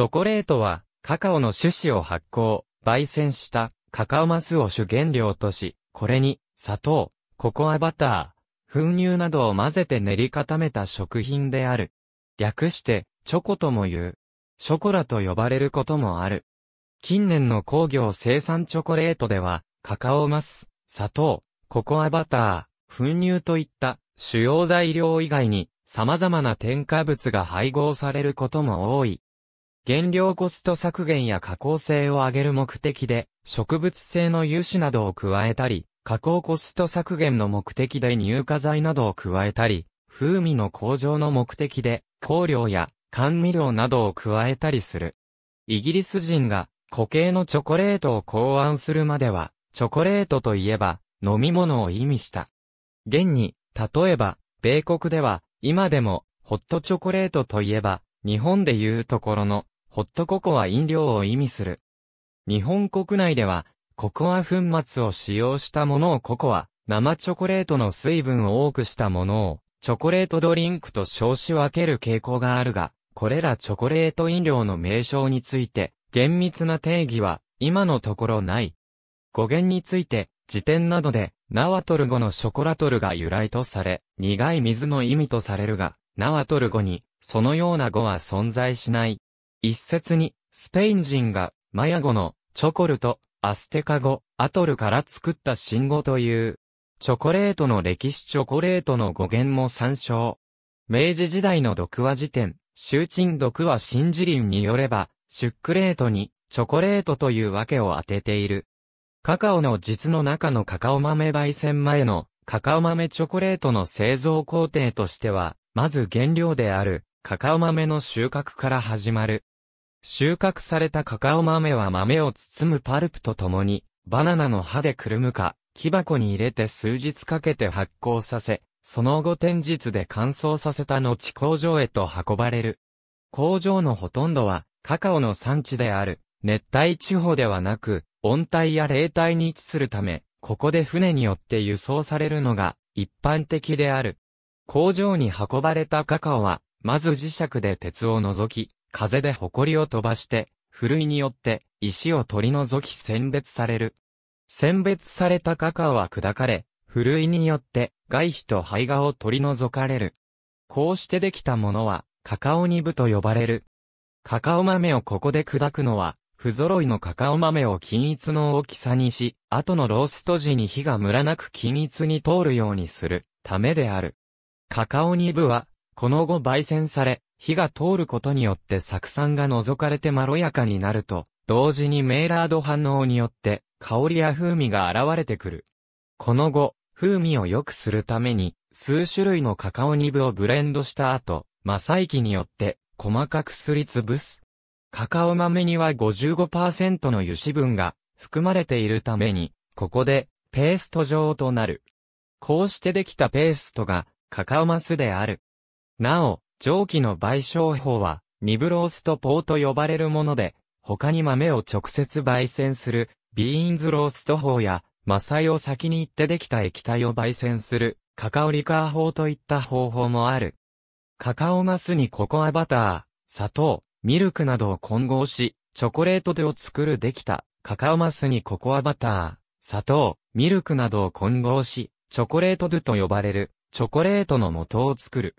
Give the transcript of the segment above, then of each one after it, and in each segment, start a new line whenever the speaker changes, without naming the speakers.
チョコレートは、カカオの種子を発酵、焙煎したカカオマスを主原料とし、これに、砂糖、ココアバター、粉乳などを混ぜて練り固めた食品である。略して、チョコとも言う。ショコラと呼ばれることもある。近年の工業生産チョコレートでは、カカオマス、砂糖、ココアバター、粉乳といった主要材料以外に様々な添加物が配合されることも多い。原料コスト削減や加工性を上げる目的で、植物性の油脂などを加えたり、加工コスト削減の目的で乳化剤などを加えたり、風味の向上の目的で、香料や甘味料などを加えたりする。イギリス人が固形のチョコレートを考案するまでは、チョコレートといえば飲み物を意味した。現に、例えば、米国では今でもホットチョコレートといえば、日本でいうところのホットココア飲料を意味する。日本国内では、ココア粉末を使用したものをココア、生チョコレートの水分を多くしたものを、チョコレートドリンクと称し分ける傾向があるが、これらチョコレート飲料の名称について、厳密な定義は、今のところない。語源について、辞典などで、ナワトル語のショコラトルが由来とされ、苦い水の意味とされるが、ナワトル語に、そのような語は存在しない。一説に、スペイン人が、マヤ語の、チョコルと、アステカ語、アトルから作った新語という、チョコレートの歴史チョコレートの語源も参照。明治時代の毒話辞典、集鎮毒話新辞林によれば、シュックレートに、チョコレートという訳を当てている。カカオの実の中のカカオ豆焙煎前の、カカオ豆チョコレートの製造工程としては、まず原料である、カカオ豆の収穫から始まる。収穫されたカカオ豆は豆を包むパルプと共に、バナナの葉でくるむか、木箱に入れて数日かけて発酵させ、その後天日で乾燥させた後工場へと運ばれる。工場のほとんどは、カカオの産地である、熱帯地方ではなく、温帯や冷帯に位置するため、ここで船によって輸送されるのが、一般的である。工場に運ばれたカカオは、まず磁石で鉄を除き、風で埃を飛ばして、ふるいによって石を取り除き選別される。選別されたカカオは砕かれ、ふるいによって外皮と胚芽を取り除かれる。こうしてできたものは、カカオニブと呼ばれる。カカオ豆をここで砕くのは、不揃いのカカオ豆を均一の大きさにし、後のロースト時に火がムラなく均一に通るようにするためである。カカオニブは、この後焙煎され、火が通ることによって酢酸が除かれてまろやかになると、同時にメイラード反応によって香りや風味が現れてくる。この後、風味を良くするために、数種類のカカオニブをブレンドした後、マサイキによって細かくすりつぶす。カカオ豆には55%の油脂分が含まれているために、ここでペースト状となる。こうしてできたペーストがカカオマスである。なお、上記の賠償法は、ニブローストポーと呼ばれるもので、他に豆を直接焙煎する、ビーンズロースト法や、マサイを先に行ってできた液体を焙煎する、カカオリカー法といった方法もある。カカオマスにココアバター、砂糖、ミルクなどを混合し、チョコレートでを作るできた、カカオマスにココアバター、砂糖、ミルクなどを混合し、チョコレートドゥと呼ばれる、チョコレートの素を作る。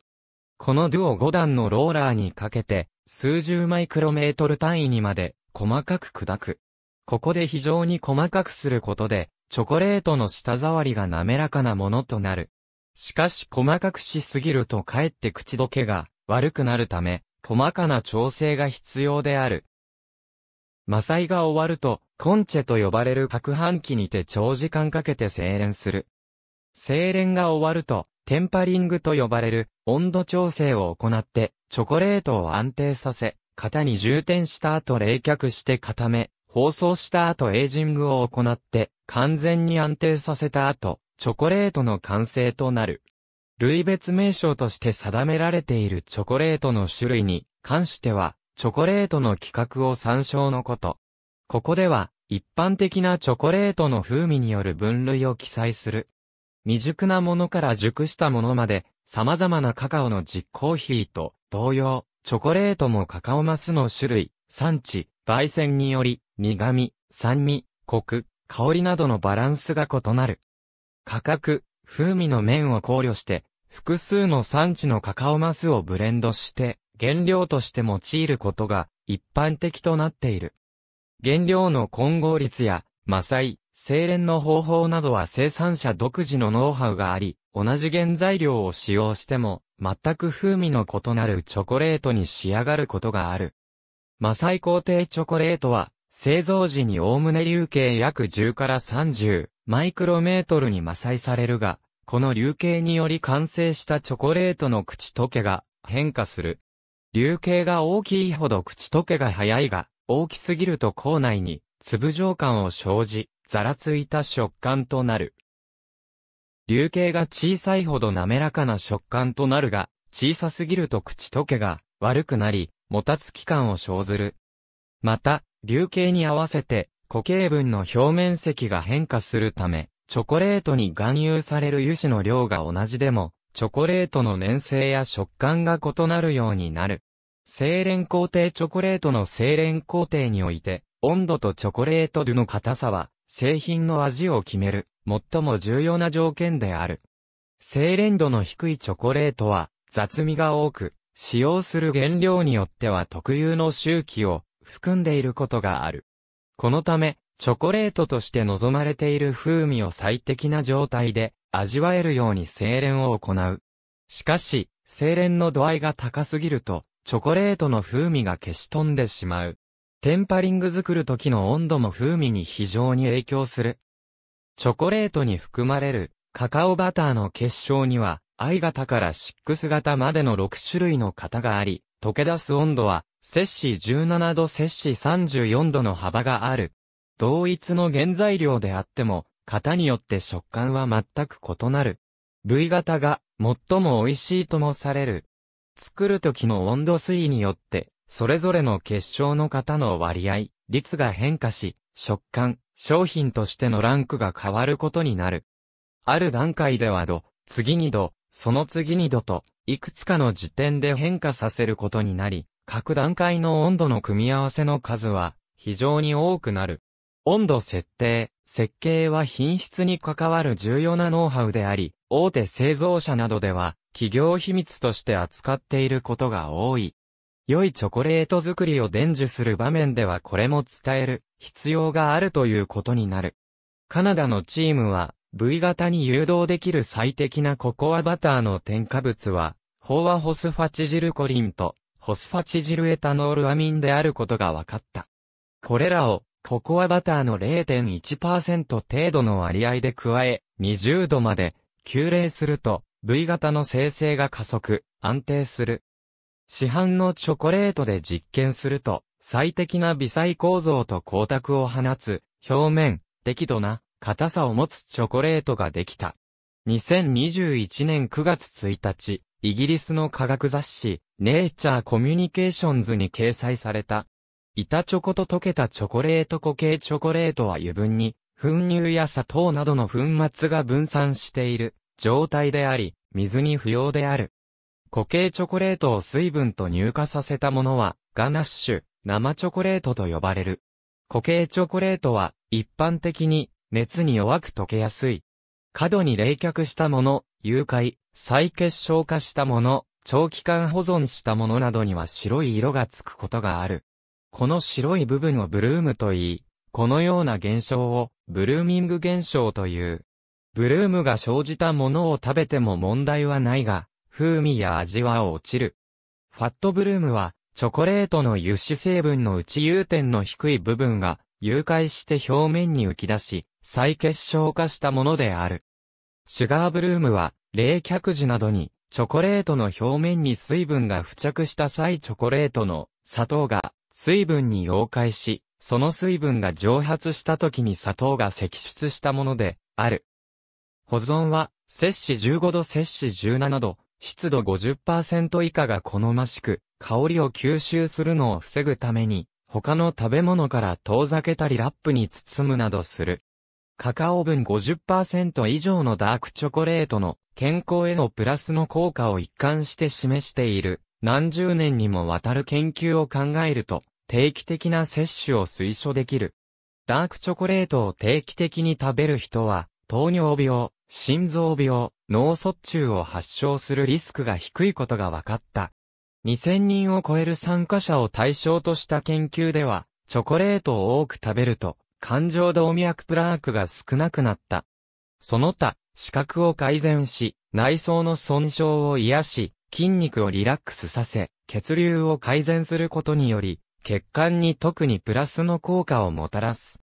このドゥを5段のローラーにかけて、数十マイクロメートル単位にまで、細かく砕く。ここで非常に細かくすることで、チョコレートの舌触りが滑らかなものとなる。しかし細かくしすぎるとかえって口どけが悪くなるため、細かな調整が必要である。マサイが終わると、コンチェと呼ばれる攪拌機にて長時間かけて精錬する。精錬が終わると、テンパリングと呼ばれる温度調整を行って、チョコレートを安定させ、型に充填した後冷却して固め、包装した後エイジングを行って、完全に安定させた後、チョコレートの完成となる。類別名称として定められているチョコレートの種類に関しては、チョコレートの規格を参照のこと。ここでは、一般的なチョコレートの風味による分類を記載する未熟なものから熟したものまで、様々なカカオの実行ーと同様、チョコレートもカカオマスの種類、産地、焙煎により、苦味、酸味、コク、香りなどのバランスが異なる。価格、風味の面を考慮して、複数の産地のカカオマスをブレンドして、原料として用いることが一般的となっている。原料の混合率や、マサイ、精錬の方法などは生産者独自のノウハウがあり、同じ原材料を使用しても、全く風味の異なるチョコレートに仕上がることがある。マサイ工程チョコレートは、製造時におおむね流径約10から30マイクロメートルにマサイされるが、この流径により完成したチョコレートの口溶けが変化する。流径が大きいほど口溶けが早いが、大きすぎると口内に粒状感を生じ、ざらついた食感となる。流形が小さいほど滑らかな食感となるが、小さすぎると口溶けが悪くなり、もたつき感を生ずる。また、流形に合わせて固形分の表面積が変化するため、チョコレートに含有される油脂の量が同じでも、チョコレートの粘性や食感が異なるようになる。精錬工程チョコレートの精錬工程において、温度とチョコレートでの硬さは製品の味を決める、最も重要な条件である。精錬度の低いチョコレートは、雑味が多く、使用する原料によっては特有の周期を含んでいることがある。このため、チョコレートとして望まれている風味を最適な状態で味わえるように精錬を行う。しかし、精錬の度合いが高すぎると、チョコレートの風味が消し飛んでしまう。テンパリング作る時の温度も風味に非常に影響する。チョコレートに含まれるカカオバターの結晶には、I 型から6型までの6種類の型があり、溶け出す温度は、摂氏17度摂氏34度の幅がある。同一の原材料であっても、型によって食感は全く異なる。V 型が最も美味しいともされる。作る時の温度推移によって、それぞれの結晶の型の割合、率が変化し、食感、商品としてのランクが変わることになる。ある段階では度、次に度、その次に度と、いくつかの時点で変化させることになり、各段階の温度の組み合わせの数は非常に多くなる。温度設定、設計は品質に関わる重要なノウハウであり、大手製造者などでは企業秘密として扱っていることが多い。良いチョコレート作りを伝授する場面ではこれも伝える必要があるということになる。カナダのチームは V 型に誘導できる最適なココアバターの添加物は飽和ホスファチジルコリンとホスファチジルエタノールアミンであることが分かった。これらをココアバターの0.1%程度の割合で加え、20度まで、急冷すると、V 型の生成が加速、安定する。市販のチョコレートで実験すると、最適な微細構造と光沢を放つ、表面、適度な、硬さを持つチョコレートができた。2021年9月1日、イギリスの科学雑誌、ネイチャーコミュニケーションズに掲載された。板チョコと溶けたチョコレート固形チョコレートは油分に、粉乳や砂糖などの粉末が分散している状態であり、水に不要である。固形チョコレートを水分と乳化させたものは、ガナッシュ、生チョコレートと呼ばれる。固形チョコレートは、一般的に、熱に弱く溶けやすい。過度に冷却したもの、融解、再結晶化したもの、長期間保存したものなどには白い色がつくことがある。この白い部分をブルームと言い、このような現象をブルーミング現象という。ブルームが生じたものを食べても問題はないが、風味や味は落ちる。ファットブルームは、チョコレートの油脂成分の内融点の低い部分が、融解して表面に浮き出し、再結晶化したものである。シュガーブルームは、冷却時などに、チョコレートの表面に水分が付着した際チョコレートの砂糖が水分に溶解し、その水分が蒸発した時に砂糖が析出したものである。保存は、摂氏15度摂氏17度、湿度50%以下が好ましく、香りを吸収するのを防ぐために、他の食べ物から遠ざけたりラップに包むなどする。カカオ分50%以上のダークチョコレートの健康へのプラスの効果を一貫して示している何十年にもわたる研究を考えると定期的な摂取を推奨できる。ダークチョコレートを定期的に食べる人は糖尿病、心臓病、脳卒中を発症するリスクが低いことが分かった。2000人を超える参加者を対象とした研究では、チョコレートを多く食べると、感情動脈プラークが少なくなった。その他、視覚を改善し、内臓の損傷を癒し、筋肉をリラックスさせ、血流を改善することにより、血管に特にプラスの効果をもたらす。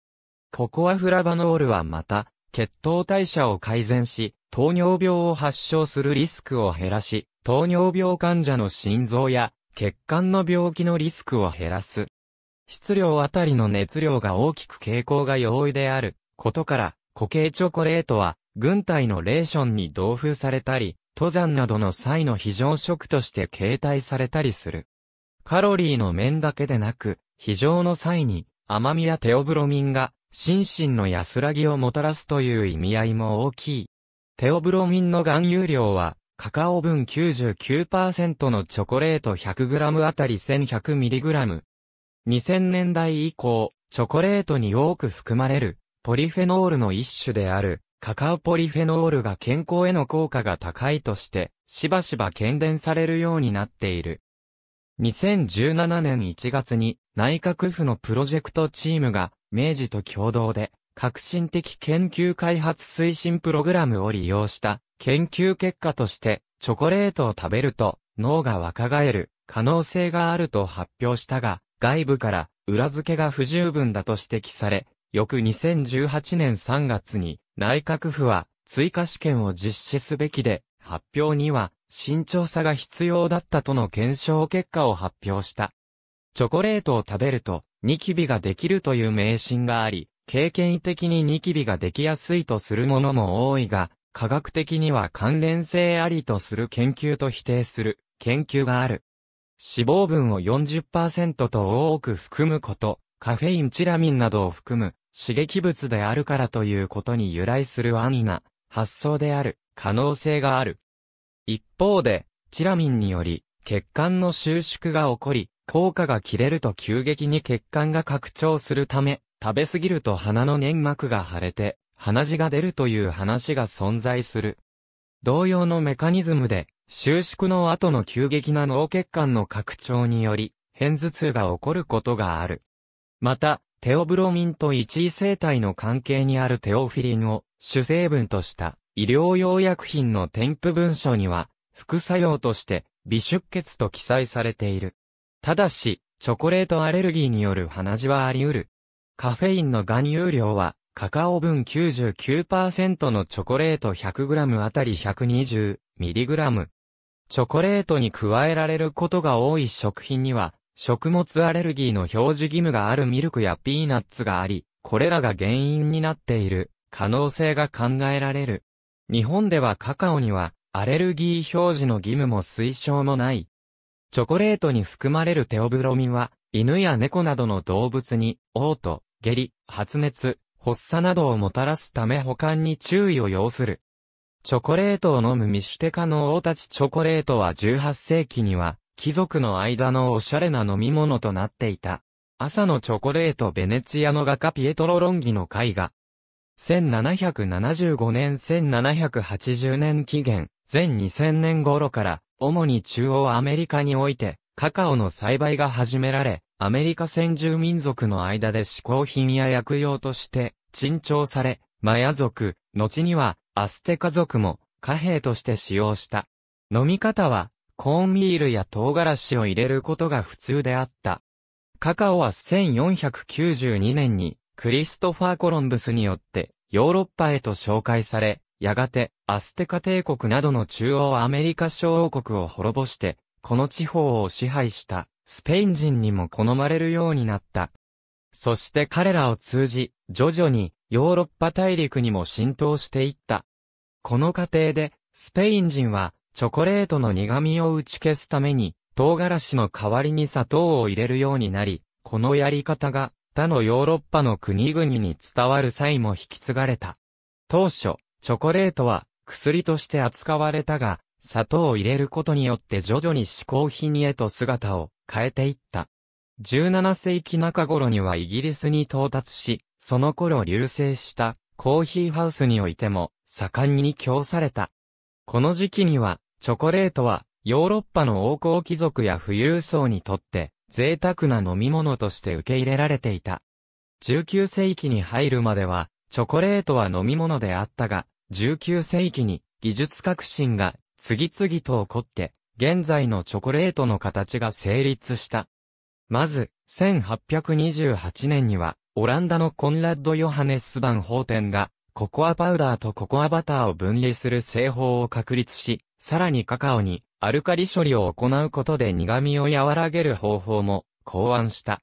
ココアフラバノールはまた、血糖代謝を改善し、糖尿病を発症するリスクを減らし、糖尿病患者の心臓や血管の病気のリスクを減らす。質量あたりの熱量が大きく傾向が容易であることから、固形チョコレートは軍隊のレーションに同封されたり、登山などの際の非常食として携帯されたりする。カロリーの面だけでなく、非常の際に甘みやテオブロミンが心身の安らぎをもたらすという意味合いも大きい。テオブロミンの含有量は、カカオ分99%のチョコレート 100g あたり 1100mg。2000年代以降、チョコレートに多く含まれる、ポリフェノールの一種である、カカオポリフェノールが健康への効果が高いとして、しばしば懸伝されるようになっている。2017年1月に内閣府のプロジェクトチームが明治と共同で革新的研究開発推進プログラムを利用した研究結果として、チョコレートを食べると脳が若返る可能性があると発表したが、外部から裏付けが不十分だと指摘され、翌2018年3月に内閣府は追加試験を実施すべきで、発表には慎重さが必要だったとの検証結果を発表した。チョコレートを食べるとニキビができるという迷信があり、経験的にニキビができやすいとするものも多いが、科学的には関連性ありとする研究と否定する研究がある。脂肪分を40%と多く含むこと、カフェインチラミンなどを含む刺激物であるからということに由来する安易な発想である可能性がある。一方で、チラミンにより血管の収縮が起こり、効果が切れると急激に血管が拡張するため、食べ過ぎると鼻の粘膜が腫れて、鼻血が出るという話が存在する。同様のメカニズムで、収縮の後の急激な脳血管の拡張により、片頭痛が起こることがある。また、テオブロミンと一位生体の関係にあるテオフィリンを主成分とした医療用薬品の添付文書には、副作用として微出血と記載されている。ただし、チョコレートアレルギーによる鼻血はあり得る。カフェインの含有量は、カカオ分99%のチョコレート 100g あたり 120mg。チョコレートに加えられることが多い食品には、食物アレルギーの表示義務があるミルクやピーナッツがあり、これらが原因になっている可能性が考えられる。日本ではカカオにはアレルギー表示の義務も推奨もない。チョコレートに含まれるテオブロミンは犬や猫などの動物に嘔吐、下痢、発熱、発作などをもたらすため保管に注意を要する。チョコレートを飲むミシュテカの王たちチョコレートは18世紀には、貴族の間のおしゃれな飲み物となっていた。朝のチョコレートベネツィアの画家ピエトロ・ロンギの絵画。1775年1780年期限、前2000年頃から、主に中央アメリカにおいて、カカオの栽培が始められ、アメリカ先住民族の間で嗜好品や薬用として、珍重され、マヤ族、後には、アステカ族も、貨幣として使用した。飲み方は、コーンミールや唐辛子を入れることが普通であった。カカオは1492年に、クリストファー・コロンブスによって、ヨーロッパへと紹介され、やがて、アステカ帝国などの中央アメリカ小王国を滅ぼして、この地方を支配した。スペイン人にも好まれるようになった。そして彼らを通じ、徐々にヨーロッパ大陸にも浸透していった。この過程で、スペイン人はチョコレートの苦味を打ち消すために、唐辛子の代わりに砂糖を入れるようになり、このやり方が他のヨーロッパの国々に伝わる際も引き継がれた。当初、チョコレートは薬として扱われたが、砂糖を入れることによって徐々に嗜好品へと姿を変えていった。17世紀中頃にはイギリスに到達し、その頃流星したコーヒーハウスにおいても盛んに供された。この時期には、チョコレートはヨーロッパの王侯貴族や富裕層にとって贅沢な飲み物として受け入れられていた。19世紀に入るまでは、チョコレートは飲み物であったが、19世紀に技術革新が次々と起こって、現在のチョコレートの形が成立した。まず、1828年には、オランダのコンラッド・ヨハネス・バン・ホーテンが、ココアパウダーとココアバターを分離する製法を確立し、さらにカカオにアルカリ処理を行うことで苦味を和らげる方法も考案した。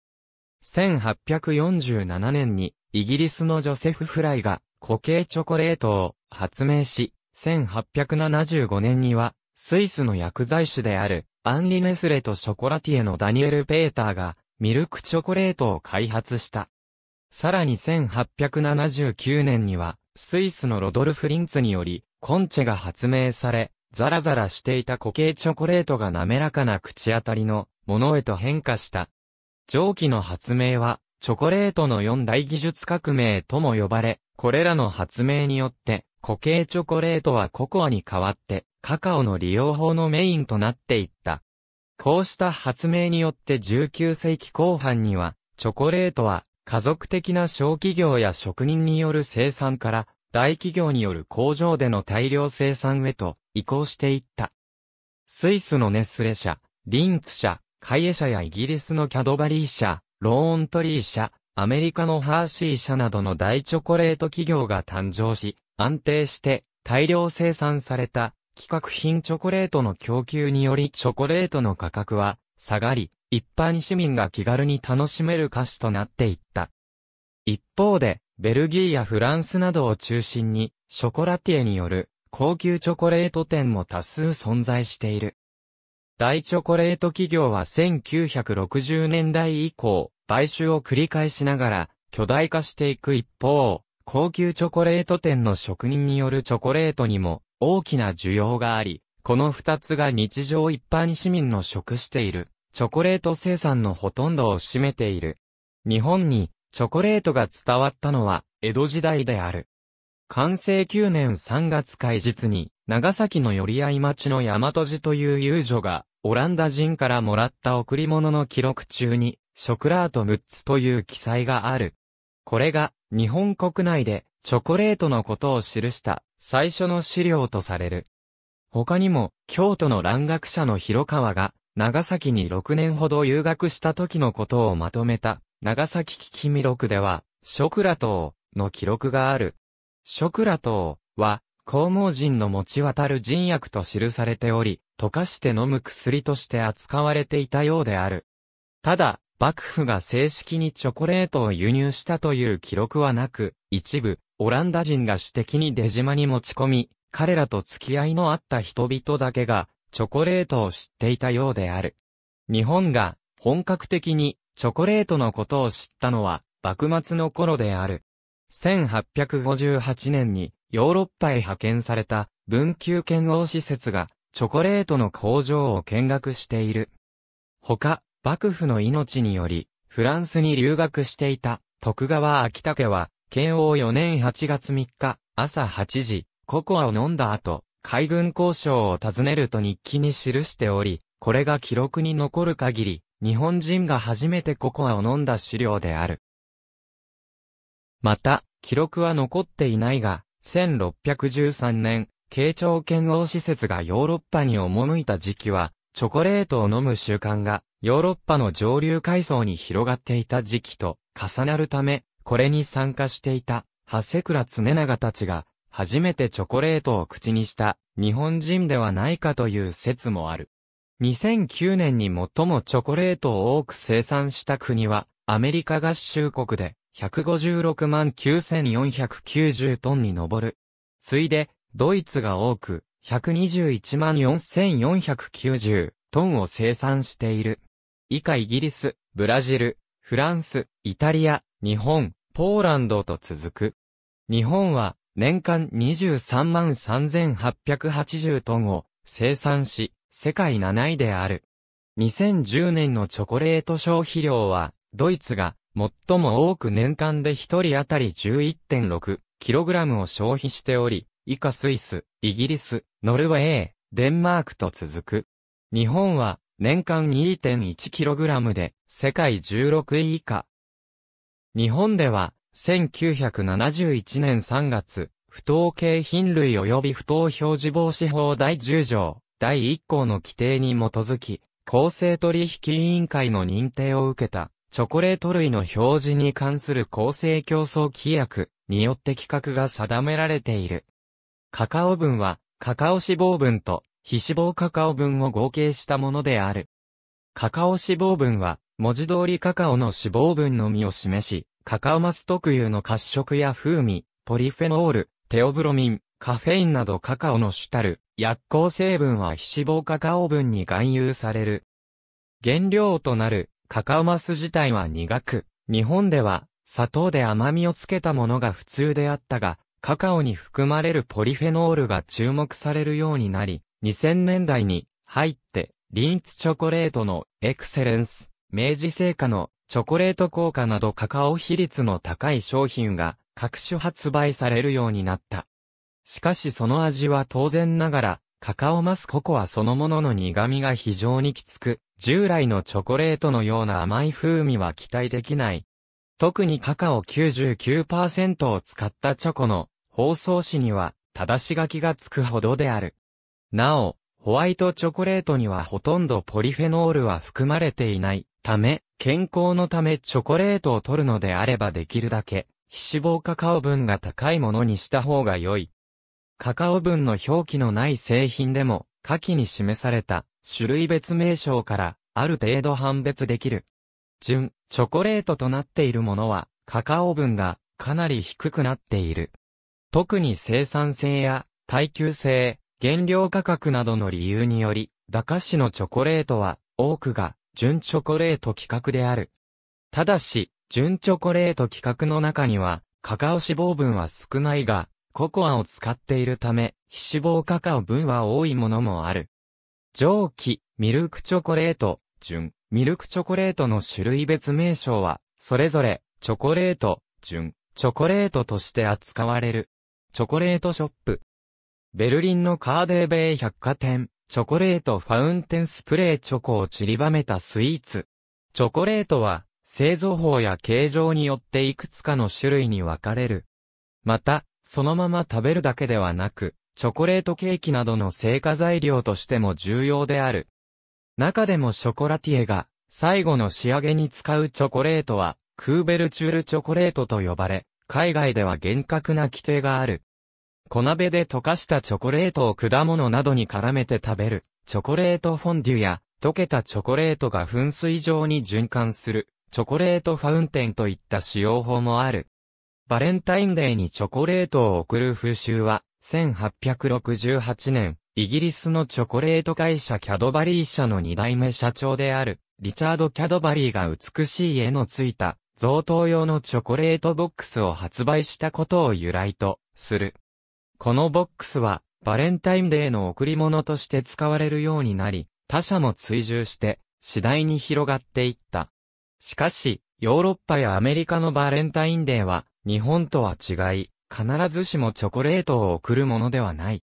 1847年にイギリスのジョセフ・フライが固形チョコレートを発明し、1875年にはスイスの薬剤師である、アンリ・ネスレとショコラティエのダニエル・ペーターが、ミルクチョコレートを開発した。さらに1879年には、スイスのロドルフ・リンツにより、コンチェが発明され、ザラザラしていた固形チョコレートが滑らかな口当たりのものへと変化した。蒸気の発明は、チョコレートの四大技術革命とも呼ばれ、これらの発明によって、固形チョコレートはココアに変わって、カカオの利用法のメインとなっていった。こうした発明によって19世紀後半には、チョコレートは家族的な小企業や職人による生産から大企業による工場での大量生産へと移行していった。スイスのネスレ社、リンツ社、カイエ社やイギリスのキャドバリー社、ローントリー社、アメリカのハーシー社などの大チョコレート企業が誕生し、安定して大量生産された企画品チョコレートの供給によりチョコレートの価格は下がり、一般市民が気軽に楽しめる菓子となっていった。一方で、ベルギーやフランスなどを中心に、ショコラティエによる高級チョコレート店も多数存在している。大チョコレート企業は1960年代以降、買収を繰り返しながら巨大化していく一方、高級チョコレート店の職人によるチョコレートにも大きな需要があり、この二つが日常一般市民の食している、チョコレート生産のほとんどを占めている。日本に、チョコレートが伝わったのは、江戸時代である。完成9年3月開日に、長崎の寄り合い町の大和寺という遊女が、オランダ人からもらった贈り物の記録中に、ショクラート6つという記載がある。これが、日本国内で、チョコレートのことを記した、最初の資料とされる。他にも、京都の蘭学者の広川が、長崎に6年ほど留学した時のことをまとめた、長崎危機見録では、シクラ島の記録がある。シクラ島は、公毛人の持ち渡る人薬と記されており、溶かして飲む薬として扱われていたようである。ただ、幕府が正式にチョコレートを輸入したという記録はなく、一部、オランダ人が私的に出島に持ち込み、彼らと付き合いのあった人々だけが、チョコレートを知っていたようである。日本が、本格的に、チョコレートのことを知ったのは、幕末の頃である。1858年に、ヨーロッパへ派遣された、文久剣王施設が、チョコレートの工場を見学している。他、幕府の命により、フランスに留学していた徳川秋武は、慶応4年8月3日、朝8時、ココアを飲んだ後、海軍交渉を訪ねると日記に記しており、これが記録に残る限り、日本人が初めてココアを飲んだ資料である。また、記録は残っていないが、1613年、慶長剣王施設がヨーロッパに赴いた時期は、チョコレートを飲む習慣がヨーロッパの上流階層に広がっていた時期と重なるため、これに参加していた、長谷倉常長たちが、初めてチョコレートを口にした日本人ではないかという説もある。2009年に最もチョコレートを多く生産した国は、アメリカ合衆国で156万9490トンに上る。ついで、ドイツが多く、121万4490トンを生産している。以下イギリス、ブラジル、フランス、イタリア、日本、ポーランドと続く。日本は年間23万3880トンを生産し、世界7位である。2010年のチョコレート消費量は、ドイツが最も多く年間で1人当たり 11.6kg を消費しており、以下スイス、イギリス、ノルウェー、デンマークと続く。日本は年間 2.1kg で、世界16位以下。日本では、1971年3月、不当景品類及び不当表示防止法第10条、第1項の規定に基づき、公正取引委員会の認定を受けた、チョコレート類の表示に関する公正競争規約によって規格が定められている。カカオ分は、カカオ脂肪分と非脂肪カカオ分を合計したものである。カカオ脂肪分は、文字通りカカオの脂肪分のみを示し、カカオマス特有の褐色や風味、ポリフェノール、テオブロミン、カフェインなどカカオの主たる薬効成分は非脂肪カカオ分に含有される。原料となるカカオマス自体は苦く、日本では砂糖で甘みをつけたものが普通であったが、カカオに含まれるポリフェノールが注目されるようになり、2000年代に入って、リンツチョコレートのエクセレンス、明治製菓のチョコレート効果などカカオ比率の高い商品が各種発売されるようになった。しかしその味は当然ながら、カカオマスココアそのものの苦味が非常にきつく、従来のチョコレートのような甘い風味は期待できない。特にカカオ99%を使ったチョコの包装紙には、正し書きがつくほどである。なお、ホワイトチョコレートにはほとんどポリフェノールは含まれていないため、健康のためチョコレートを取るのであればできるだけ、非脂肪カカオ分が高いものにした方が良い。カカオ分の表記のない製品でも、下記に示された種類別名称から、ある程度判別できる。純、チョコレートとなっているものは、カカオ分がかなり低くなっている。特に生産性や耐久性、原料価格などの理由により、駄菓子のチョコレートは多くが純チョコレート規格である。ただし、純チョコレート規格の中には、カカオ脂肪分は少ないが、ココアを使っているため、非脂肪カカオ分は多いものもある。蒸気、ミルクチョコレート、純、ミルクチョコレートの種類別名称は、それぞれ、チョコレート、純、チョコレートとして扱われる。チョコレートショップ、ベルリンのカーデーベイ百貨店、チョコレートファウンテンスプレーチョコを散りばめたスイーツ。チョコレートは、製造法や形状によっていくつかの種類に分かれる。また、そのまま食べるだけではなく、チョコレートケーキなどの成果材料としても重要である。中でもショコラティエが、最後の仕上げに使うチョコレートは、クーベルチュールチョコレートと呼ばれ、海外では厳格な規定がある。小鍋で溶かしたチョコレートを果物などに絡めて食べる、チョコレートフォンデュや、溶けたチョコレートが噴水状に循環する、チョコレートファウンテンといった使用法もある。バレンタインデーにチョコレートを贈る風習は、1868年、イギリスのチョコレート会社キャドバリー社の2代目社長である、リチャード・キャドバリーが美しい絵のついた、贈答用のチョコレートボックスを発売したことを由来と、する。このボックスは、バレンタインデーの贈り物として使われるようになり、他社も追従して、次第に広がっていった。しかし、ヨーロッパやアメリカのバレンタインデーは、日本とは違い、必ずしもチョコレートを贈るものではない。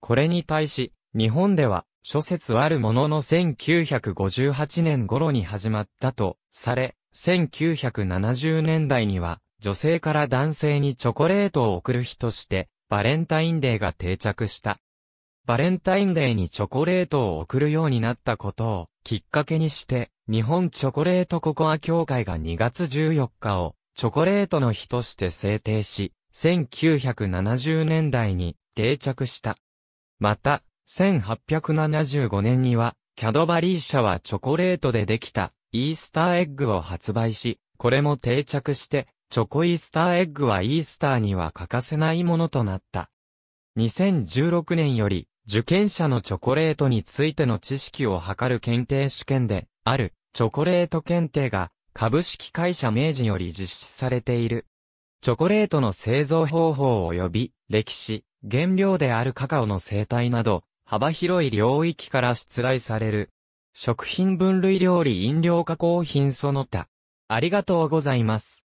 これに対し、日本では、諸説あるものの1958年頃に始まったとされ、1970年代には、女性から男性にチョコレートを贈る日としてバレンタインデーが定着した。バレンタインデーにチョコレートを送るようになったことをきっかけにして、日本チョコレートココア協会が2月14日をチョコレートの日として制定し、1970年代に定着した。また、1875年には、キャドバリー社はチョコレートでできたイースターエッグを発売し、これも定着してチョコイースターエッグはイースターには欠かせないものとなった。2016年より、受験者のチョコレートについての知識を測る検定試験で、ある、チョコレート検定が、株式会社明治より実施されている。チョコレートの製造方法及び、歴史、原料であるカカオの生態など、幅広い領域から出題される。食品分類料理飲料加工品その他。ありがとうございます。